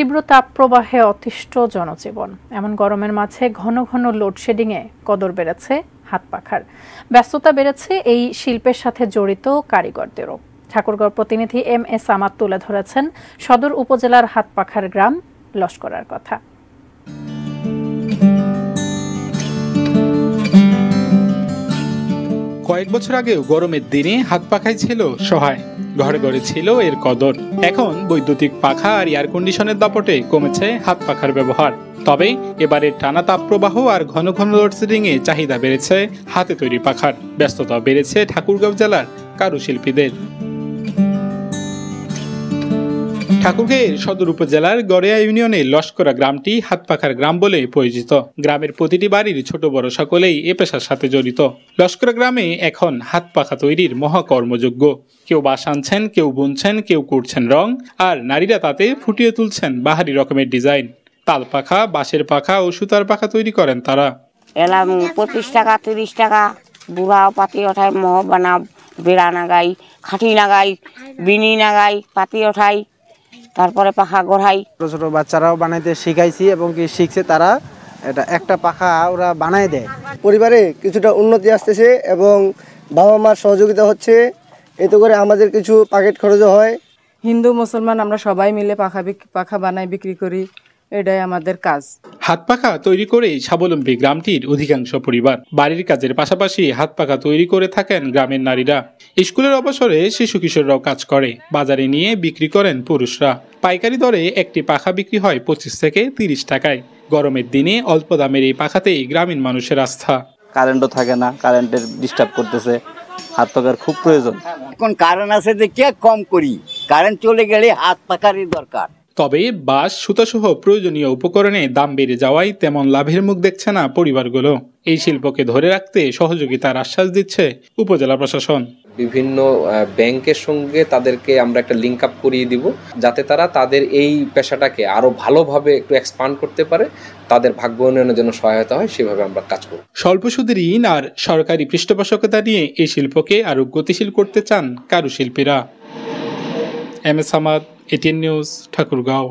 তীব্র তাপপ্রবাহে অতিষ্ঠ জনজীবন এমন গরমের মাঝে ঘন ঘন লোডশেডিংয়ে কদর বেড়েছে হাত পাখার ব্যস্ততা বেড়েছে এই শিল্পের সাথে জড়িত কারিগরদেরও ঠাকুরগড় প্রতিনিধি এম এস আমাদ তুলে ধরেছেন সদর উপজেলার হাতপাখার গ্রাম লস্করার কথা কয়েক বছর আগেও গরমের দিনে হাত পাখায় ছিল সহায় ঘরে ঘরে ছিল এর কদর এখন বৈদ্যুতিক পাখা আর এয়ার কন্ডিশনের দাপটে কমেছে হাত পাখার ব্যবহার তবে এবারে টানা তাপপ্রবাহ আর ঘন ঘন এ চাহিদা বেড়েছে হাতে তৈরি পাখার ব্যস্ততা বেড়েছে ঠাকুরগাঁও জেলার কারুশিল্পীদের ঠাকুরগাঁয়ের সদর উপজেলার গড়েয়া ইউনিয়নের লস্করা গ্রামটি হাতপাখার গ্রাম বলে পরিচিত গ্রামের প্রতিটি বাড়ির ছোট বড় সকলেই এ পেশার সাথে জড়িত লস্করা গ্রামে এখন হাত পাখা তৈরির মহাকর্মযোগ্য কেউ বাস আনছেন কেউ বুনছেন কেউ করছেন রং আর নারীরা তাতে ফুটিয়ে তুলছেন বাহারি রকমের ডিজাইন তাল পাখা বাঁশের পাখা ও সুতার পাখা তৈরি করেন তারা এলাম পঁচিশ টাকা তিরিশ টাকা বুড়া পাতি ওঠায় মহ বানা বেড়া নাগাই খাঁটি নাগাই বিনি নাগাই পাতি ওঠাই তারপরে পাখা গড়াই ছোটো ছোটো বাচ্চারাও বানাইতে শিখাইছি এবং কি শিখছে তারা এটা একটা পাখা ওরা বানায় দেয় পরিবারে কিছুটা উন্নতি আসতেছে এবং বাবা মার সহযোগিতা হচ্ছে এতে করে আমাদের কিছু পাকেট খরচও হয় হিন্দু মুসলমান আমরা সবাই মিলে পাখা পাখা বানাই বিক্রি করি এটাই আমাদের কাজ হাত পাখা তৈরি করেই স্বাবলম্বী গ্রামটির অধিকাংশ পরিবার বাড়ির কাজের পাশাপাশি হাত পাখা তৈরি করে থাকেন গ্রামের নারীরা স্কুলের অবসরে শিশু কিশোররাও কাজ করে বাজারে নিয়ে বিক্রি করেন পুরুষরা পাইকারি দরে একটি পাখা বিক্রি হয় পঁচিশ থেকে তিরিশ টাকায় গরমের দিনে অল্প দামের এই পাখাতেই গ্রামীণ মানুষের আস্থা কারেন্টও থাকে না কারেন্টের ডিস্টার্ব করতেছে হাত পাখার খুব প্রয়োজন এখন কারেন্ট আছে যে কে কম করি কারেন্ট চলে গেলে হাত পাখারই দরকার তবে বাস সুতাসহ প্রয়োজনীয় উপকরণে দাম বেড়ে যাওয়ায় তেমন লাভের মুখ দেখছে না পরিবারগুলো এই শিল্পকে ধরে রাখতে সহযোগিতার আশ্বাস দিচ্ছে উপজেলা প্রশাসন বিভিন্ন ব্যাংকের সঙ্গে তাদেরকে আমরা একটা লিঙ্ক আপ করিয়ে দিব যাতে তারা তাদের এই পেশাটাকে আরও ভালোভাবে একটু এক্সপান্ড করতে পারে তাদের ভাগ্য উন্নয়নের জন্য সহায়তা হয় সেভাবে আমরা কাজ করব স্বল্প সুদে ঋণ আর সরকারি পৃষ্ঠপোষকতা নিয়ে এই শিল্পকে আরও গতিশীল করতে চান কারুশিল্পীরা M S ATN news Thakurgaon